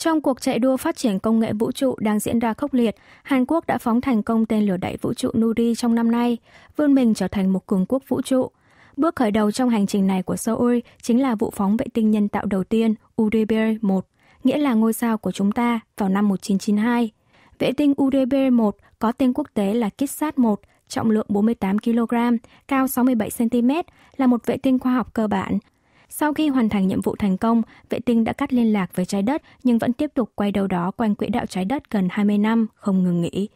Trong cuộc chạy đua phát triển công nghệ vũ trụ đang diễn ra khốc liệt, Hàn Quốc đã phóng thành công tên lửa đẩy vũ trụ Nuri trong năm nay, vươn mình trở thành một cường quốc vũ trụ. Bước khởi đầu trong hành trình này của Seoul chính là vụ phóng vệ tinh nhân tạo đầu tiên UDB-1, nghĩa là ngôi sao của chúng ta, vào năm 1992. Vệ tinh UDB-1 có tên quốc tế là Kitsat-1, trọng lượng 48 kg, cao 67 cm, là một vệ tinh khoa học cơ bản, sau khi hoàn thành nhiệm vụ thành công, vệ tinh đã cắt liên lạc với trái đất nhưng vẫn tiếp tục quay đâu đó quanh quỹ đạo trái đất gần 20 năm, không ngừng nghỉ.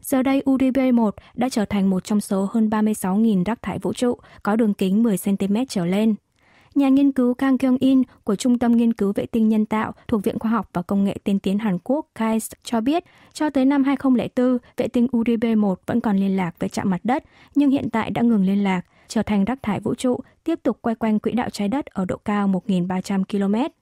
Giờ đây, UDB-1 đã trở thành một trong số hơn 36.000 rác thải vũ trụ có đường kính 10cm trở lên. Nhà nghiên cứu Kang Kyung-in của Trung tâm Nghiên cứu Vệ tinh Nhân tạo thuộc Viện Khoa học và Công nghệ Tiên tiến Hàn Quốc KAIST cho biết, cho tới năm 2004, vệ tinh UDB-1 vẫn còn liên lạc với trạm mặt đất, nhưng hiện tại đã ngừng liên lạc trở thành rác thải vũ trụ tiếp tục quay quanh quỹ đạo trái đất ở độ cao 1.300 km.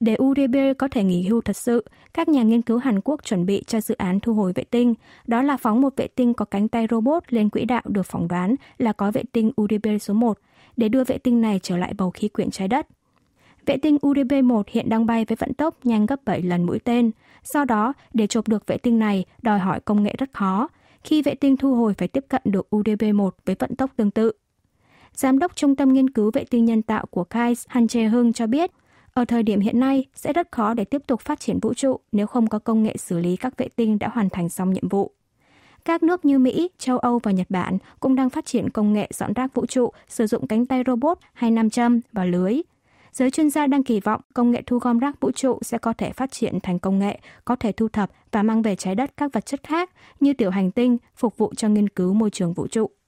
Để UDB có thể nghỉ hưu thật sự, các nhà nghiên cứu Hàn Quốc chuẩn bị cho dự án thu hồi vệ tinh, đó là phóng một vệ tinh có cánh tay robot lên quỹ đạo được phỏng đoán là có vệ tinh UDB số 1 để đưa vệ tinh này trở lại bầu khí quyển trái đất. Vệ tinh UDB-1 hiện đang bay với vận tốc nhanh gấp 7 lần mũi tên. Do đó, để chụp được vệ tinh này đòi hỏi công nghệ rất khó, khi vệ tinh thu hồi phải tiếp cận được UDB-1 với vận tốc tương tự. Giám đốc Trung tâm Nghiên cứu Vệ tinh Nhân tạo của KAIS Han Jae Hưng cho biết, ở thời điểm hiện nay sẽ rất khó để tiếp tục phát triển vũ trụ nếu không có công nghệ xử lý các vệ tinh đã hoàn thành xong nhiệm vụ. Các nước như Mỹ, châu Âu và Nhật Bản cũng đang phát triển công nghệ dọn rác vũ trụ sử dụng cánh tay robot hay nam châm và lưới. Giới chuyên gia đang kỳ vọng công nghệ thu gom rác vũ trụ sẽ có thể phát triển thành công nghệ có thể thu thập và mang về trái đất các vật chất khác như tiểu hành tinh phục vụ cho nghiên cứu môi trường vũ trụ.